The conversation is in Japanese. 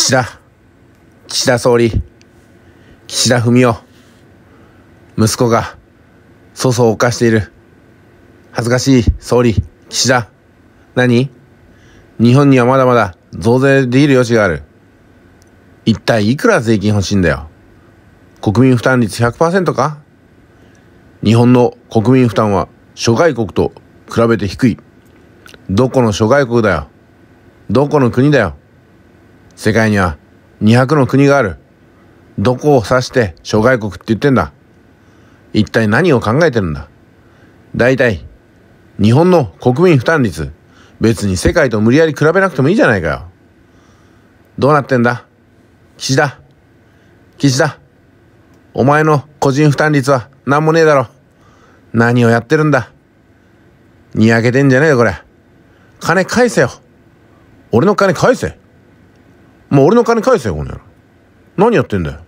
岸田、岸田総理、岸田文雄、息子が、粗相を犯している。恥ずかしい、総理、岸田。何日本にはまだまだ増税できる余地がある。一体いくら税金欲しいんだよ。国民負担率100%か日本の国民負担は諸外国と比べて低い。どこの諸外国だよ。どこの国だよ。世界には200の国がある。どこを指して諸外国って言ってんだ一体何を考えてるんだ大体、日本の国民負担率、別に世界と無理やり比べなくてもいいじゃないかよ。どうなってんだ岸田。岸田。お前の個人負担率は何もねえだろ。何をやってるんだ。にやけてんじゃねえよ、これ。金返せよ。俺の金返せ。もう俺の金返せよ、この野郎。何やってんだよ。